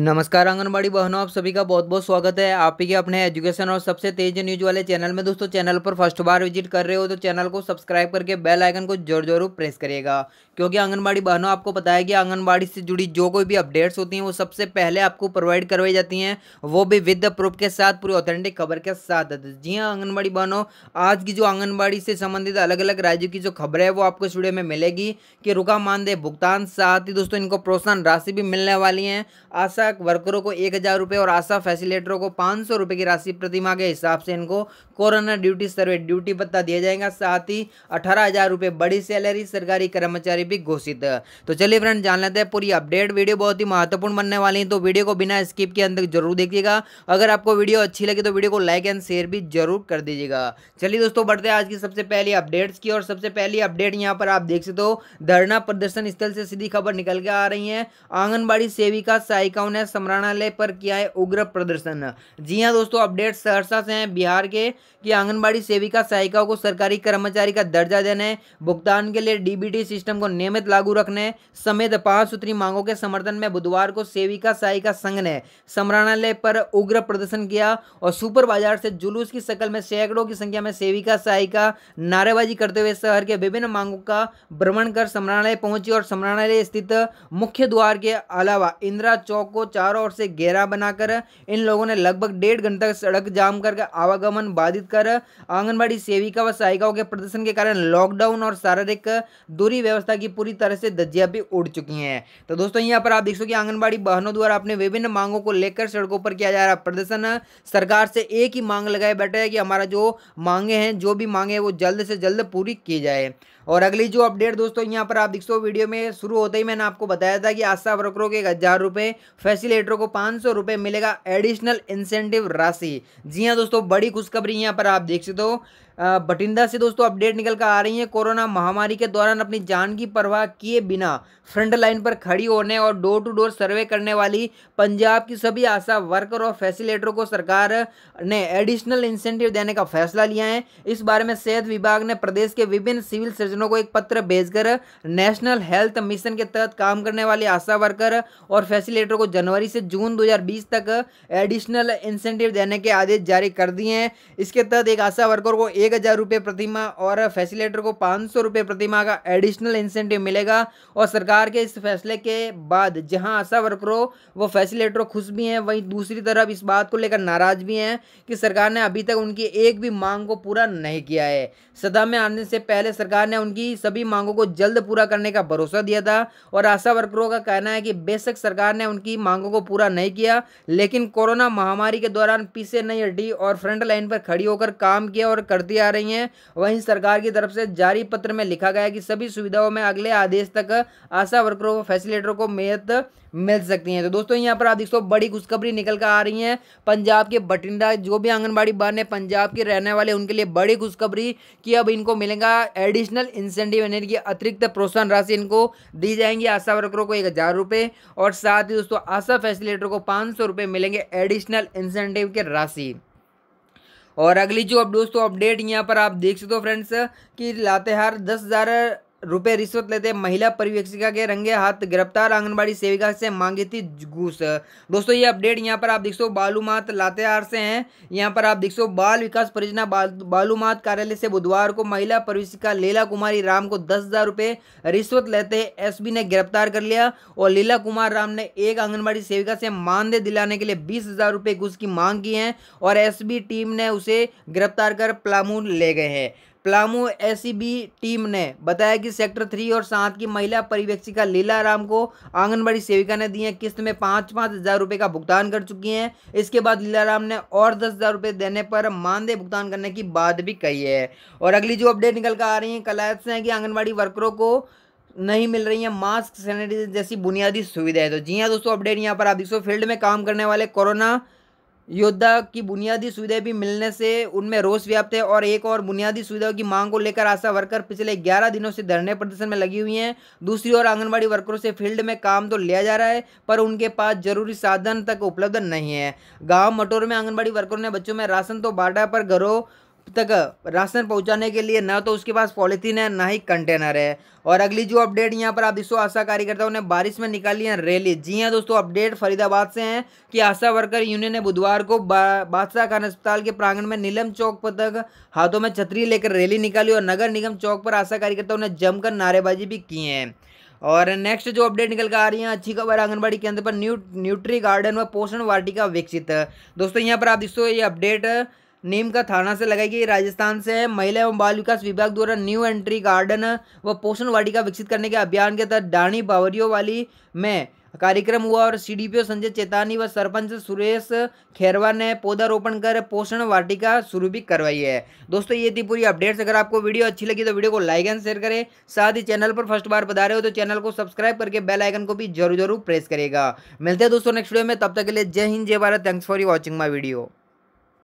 नमस्कार आंगनबाड़ी बहनों आप सभी का बहुत बहुत स्वागत है आप ही के अपने एजुकेशन और सबसे तेज न्यूज वाले चैनल में दोस्तों चैनल पर फर्स्ट बार विजिट कर रहे हो तो चैनल को सब्सक्राइब करके बेल आइकन को जरूर जरूर प्रेस करिएगा क्योंकि आंगनबाड़ी बहनों आपको पता है कि आंगनबाड़ी से जुड़ी जो कोई भी अपडेट्स होती हैं वो सबसे पहले आपको प्रोवाइड करवाई जाती हैं वो भी विद प्रूफ के साथ पूरी ऑथेंटिक खबर के साथ जी हाँ आंगनबाड़ी बहनों आज की जो आंगनबाड़ी से संबंधित अलग अलग राज्यों की जो खबरें है वो आपको इस वीडियो में मिलेगी कि रुका मानदेय भुगतान साथ ही दोस्तों इनको प्रोत्साहन राशि भी मिलने वाली है आशा तक वर्करों को एक हज़ार रुपये और आशा फैसिलेटरों को पाँच सौ रुपये की राशि प्रतिमा के हिसाब से इनको कोरोना ड्यूटी सर्वे ड्यूटी पत्ता दिया जाएगा साथ ही अठारह हज़ार रुपये बड़ी सैलरी सरकारी कर्मचारी भी घोषित तो चलिए फ्रेंड जान लेते हैं पूरी अपडेट वीडियो बहुत ही महत्वपूर्ण बनने वाली है तो वीडियो को बिना स्किप के अंदर जरूर देखिएगा अगर आपको वीडियो अच्छी लगी तो वीडियो को लाइक एंड शेयर भी जरूर कर दीजिएगा चलिए दोस्तों बढ़ते हैं आज की सबसे पहली अपडेट्स की और सबसे पहली अपडेट यहाँ पर आप देख सकते हो धरना प्रदर्शन स्थल से सीधी खबर निकल के आ रही है आंगनबाड़ी सेविका साइकाओं ने समरणालय पर किया है उग्र प्रदर्शन जी हाँ दोस्तों अपडेट सहरसा से हैं बिहार के कि आंगनबाड़ी सेविका सहायिकाओं को सरकारी कर्मचारी का दर्जा देने भुगतान के लिए डीबीटी सिस्टम को नियमित लागू रखने समेत पांच सूत्री मांगों के समर्थन में बुधवार को सेविका सहायिका संघ ने समरणालय पर उग्र प्रदर्शन किया और सुपर बाजार से जुलूस की शक्ल में सैकड़ों की संख्या में सेविका सहायिका नारेबाजी करते हुए शहर के विभिन्न मांगों का भ्रमण कर समरणालय पहुंची और समरणालय स्थित मुख्य द्वार के अलावा इंदिरा चौक को चारों ओर से घेरा बनाकर इन लोगों ने लगभग डेढ़ घंटे तक सड़क जाम कर आवागमन बाधित कर आंगनबाड़ी सेविका व सहायिकाओं के प्रदर्शन के कारण लॉकडाउन और शारीरिक दूरी व्यवस्था की पूरी तरह से धज्जियाँ भी उड़ चुकी हैं तो दोस्तों यहाँ पर आप देख सको कि आंगनबाड़ी बहनों द्वारा अपने विभिन्न मांगों को लेकर सड़कों पर किया जा रहा प्रदर्शन सरकार से एक ही मांग लगाए बैठे है कि हमारा जो मांगे हैं जो भी मांगे हैं वो जल्द से जल्द पूरी की जाए और अगली जो अपडेट दोस्तों यहाँ पर आप देख सो वीडियो में शुरू होते ही मैंने आपको बताया था कि आशा वर्करों के हज़ार रुपये फैसिलेटरों को पाँच सौ रुपये मिलेगा एडिशनल इंसेंटिव राशि जी हाँ दोस्तों बड़ी खुशखबरी यहाँ पर आप देख सकते हो बठिंडा से दोस्तों अपडेट निकल कर आ रही है कोरोना महामारी के दौरान अपनी जान की परवाह किए बिना फ्रंट लाइन पर खड़ी होने और डोर टू डोर सर्वे करने वाली पंजाब की सभी आशा वर्कर और फैसिलेटरों को सरकार ने एडिशनल इंसेंटिव देने का फैसला लिया है इस बारे में सेहत विभाग ने प्रदेश के विभिन्न सिविल सर्जन संगठनों को एक पत्र भेजकर नेशनल हेल्थ मिशन के तहत काम करने वाले आशा वर्कर और फैसिलेटर को जनवरी से जून 2020 तक एडिशनल इंसेंटिव देने के आदेश जारी कर दिए हैं इसके तहत एक आशा वर्कर को एक हज़ार प्रतिमा और फैसिलेटर को पाँच सौ प्रतिमा का एडिशनल इंसेंटिव मिलेगा और सरकार के इस फैसले के बाद जहाँ आशा वर्करों वो फैसिलेटर खुश भी हैं वहीं दूसरी तरफ इस बात को लेकर नाराज भी हैं कि सरकार ने अभी तक उनकी एक भी मांग को पूरा नहीं किया है सदा में आने से पहले सरकार ने उनकी सभी मांगों को जल्द पूरा करने का भरोसा दिया था और आशा वर्करों का कहना है कि बेशक सरकार ने उनकी मांगों को पूरा नहीं किया लेकिन कोरोना महामारी के दौरान पीछे नहीं हटी और फ्रंट लाइन पर खड़ी होकर काम किया और करती आ रही हैं वहीं सरकार की तरफ से जारी पत्र में लिखा गया कि सभी सुविधाओं में अगले आदेश तक आशा वर्करों को फैसिलेटर को मेहत मिल सकती हैं तो दोस्तों यहाँ पर आप देखो बड़ी खुशखबरी निकल कर आ रही है पंजाब के बठिंडा जो भी आंगनबाड़ी बहन है पंजाब के रहने वाले उनके लिए बड़ी खुशखबरी कि अब इनको मिलेगा एडिशनल इंसेंटिव यानी कि अतिरिक्त प्रोत्साहन राशि इनको दी जाएंगी आशा वर्करों को एक हज़ार रुपये और साथ ही दोस्तों आशा फैसिलिटेटर को पाँच सौ रुपये मिलेंगे एडिशनल इंसेंटिव के राशि और अगली जो अब दोस्तों अपडेट यहाँ पर आप देख सकते हो फ्रेंड्स कि लातेहार दस हज़ार रुपए रिश्वत लेते महिला पर्यवेक्षिका के रंगे हाथ गिरफ्तार आंगनबाड़ी सेविका से मांगी थी घूस दोस्तों ये अपडेट यहाँ पर आप देख सो बालूमात लातेहार से हैं यहाँ पर आप देख सो बाल विकास परियोजना बालूमात कार्यालय से बुधवार को महिला पर्यवेक्षिका लीला कुमारी राम को दस हजार रुपये रिश्वत लेते एस ने गिरफ्तार कर लिया और लीला कुमार राम ने एक आंगनबाड़ी सेविका से मानदेय दिलाने के लिए बीस हजार रुपये घूस की मांग की है और एस टीम ने उसे गिरफ्तार कर प्लामू ले गए हैं प्लामो एसीबी टीम ने बताया कि सेक्टर थ्री और सात की महिला परिवेक्षिका लीला राम को आंगनबाड़ी सेविका ने दी है किस्त में पाँच पाँच हज़ार रुपये का भुगतान कर चुकी हैं इसके बाद लीला राम ने और दस हज़ार रुपये देने पर मानदेय भुगतान करने की बात भी कही है और अगली जो अपडेट निकल कर आ रही है कलायत तो से हैं कि आंगनबाड़ी वर्करों को नहीं मिल रही है मास्क सैनिटाइजर जैसी बुनियादी सुविधाएं तो जी हाँ दोस्तों अपडेट यहाँ पर आप देखो फील्ड में काम करने वाले कोरोना योद्धा की बुनियादी सुविधाएं भी मिलने से उनमें रोष व्याप्त है और एक और बुनियादी सुविधाओं की मांग को लेकर आशा वर्कर पिछले 11 दिनों से धरने प्रदर्शन में लगी हुई हैं दूसरी ओर आंगनबाड़ी वर्करों से फील्ड में काम तो लिया जा रहा है पर उनके पास जरूरी साधन तक उपलब्ध नहीं है गाँव मटोर में आंगनबाड़ी वर्करों ने बच्चों में राशन तो बांटा पर घरों तक राशन पहुंचाने के लिए ना तो उसके पास पॉलीथीन है ना ही कंटेनर है और अगली जो अपडेट यहाँ पर आप दोस्तों आशा कार्यकर्ताओं ने बारिश में निकाली है रैली जी हाँ दोस्तों अपडेट फरीदाबाद से हैं कि आशा वर्कर यूनियन ने बुधवार को बादशाह खान अस्पताल के प्रांगण में नीलम चौक पर तक हाथों में छतरी लेकर रैली निकाली और नगर निगम चौक पर आशा कार्यकर्ताओं ने जमकर नारेबाजी भी की है और नेक्स्ट जो अपडेट निकल कर आ रही है अच्छी खबर आंगनबाड़ी केंद्र पर न्यू न्यूट्री गार्डन व पोषण वाटिका विकसित दोस्तों यहाँ पर आप दोस्तों ये अपडेट नीम का थाना से लगाई गई राजस्थान से महिला एवं बाल विकास विभाग द्वारा न्यू एंट्री गार्डन व पोषण वाटिका विकसित करने के अभियान के तहत डाणी बावरियों वाली में कार्यक्रम हुआ और सीडीपीओ संजय चेतानी व सरपंच सुरेश खेरवा ने पौधारोपण कर पोषण वाटिका शुरू भी करवाई है दोस्तों ये थी पूरी अपडेट्स अगर आपको वीडियो अच्छी लगी तो वीडियो को लाइक एंड शेयर करें साथ ही चैनल पर फर्स्ट बार बता रहे हो तो चैनल को सब्सक्राइब करके बेल आइकन को भी जरूर जरूर प्रेस करेगा मिलते हैं दोस्तों नेक्स्ट वीडियो में तब तक के लिए जय हिंद जय Bharat thanks for you watching my video